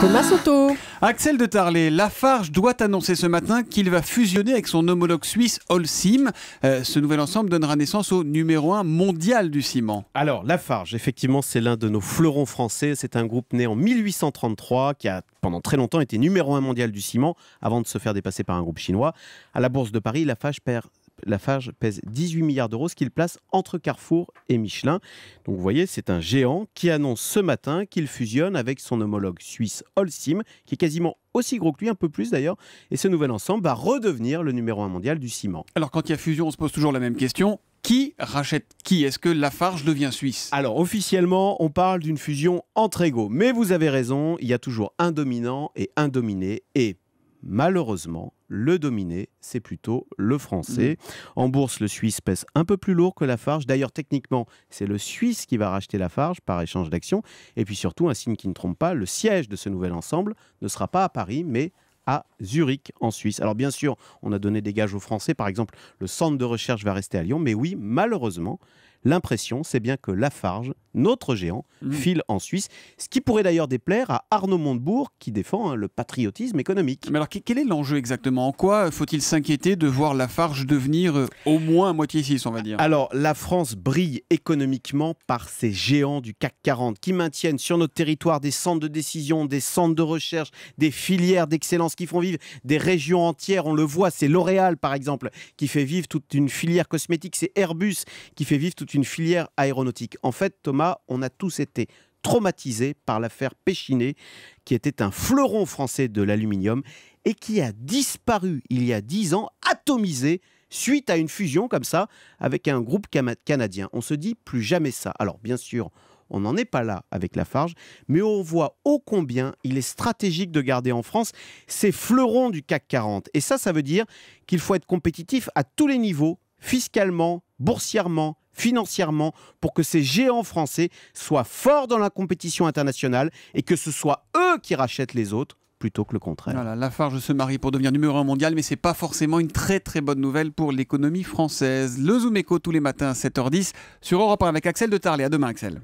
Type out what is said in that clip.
Thomas Axel de Tarlé, Lafarge doit annoncer ce matin qu'il va fusionner avec son homologue suisse Holcim. Euh, ce nouvel ensemble donnera naissance au numéro 1 mondial du ciment. Alors, Lafarge, effectivement, c'est l'un de nos fleurons français. C'est un groupe né en 1833 qui a pendant très longtemps été numéro 1 mondial du ciment avant de se faire dépasser par un groupe chinois. À la Bourse de Paris, Lafarge perd Lafarge pèse 18 milliards d'euros, ce qu'il place entre Carrefour et Michelin. Donc vous voyez, c'est un géant qui annonce ce matin qu'il fusionne avec son homologue suisse Holcim, qui est quasiment aussi gros que lui, un peu plus d'ailleurs. Et ce nouvel ensemble va redevenir le numéro un mondial du ciment. Alors quand il y a fusion, on se pose toujours la même question. Qui rachète qui Est-ce que Lafarge devient suisse Alors officiellement, on parle d'une fusion entre égaux. Mais vous avez raison, il y a toujours un dominant et un dominé. Et malheureusement, le dominé, c'est plutôt le français. Mm. En bourse, le Suisse pèse un peu plus lourd que la Farge. D'ailleurs, techniquement, c'est le Suisse qui va racheter la Farge par échange d'actions. Et puis surtout, un signe qui ne trompe pas, le siège de ce nouvel ensemble ne sera pas à Paris, mais à Zurich, en Suisse. Alors bien sûr, on a donné des gages aux Français. Par exemple, le centre de recherche va rester à Lyon. Mais oui, malheureusement, l'impression, c'est bien que la Farge notre géant, mmh. file en Suisse. Ce qui pourrait d'ailleurs déplaire à Arnaud Montebourg, qui défend hein, le patriotisme économique. Mais alors, quel est l'enjeu exactement En quoi faut-il s'inquiéter de voir la Lafarge devenir euh, au moins à moitié 6, on va dire Alors, la France brille économiquement par ces géants du CAC 40 qui maintiennent sur notre territoire des centres de décision, des centres de recherche, des filières d'excellence qui font vivre des régions entières. On le voit, c'est L'Oréal, par exemple, qui fait vivre toute une filière cosmétique, c'est Airbus qui fait vivre toute une filière aéronautique. En fait, Thomas, on a tous été traumatisés par l'affaire Péchiné, qui était un fleuron français de l'aluminium et qui a disparu il y a dix ans, atomisé, suite à une fusion comme ça avec un groupe canadien. On se dit plus jamais ça. Alors bien sûr, on n'en est pas là avec la farge, mais on voit ô combien il est stratégique de garder en France ces fleurons du CAC 40. Et ça, ça veut dire qu'il faut être compétitif à tous les niveaux, fiscalement, boursièrement, financièrement pour que ces géants français soient forts dans la compétition internationale et que ce soit eux qui rachètent les autres plutôt que le contraire. Voilà, Lafarge se marie pour devenir numéro un mondial, mais ce n'est pas forcément une très très bonne nouvelle pour l'économie française. Le Zoom Echo tous les matins à 7h10 sur Europe 1 avec Axel de Tarlet. À demain Axel.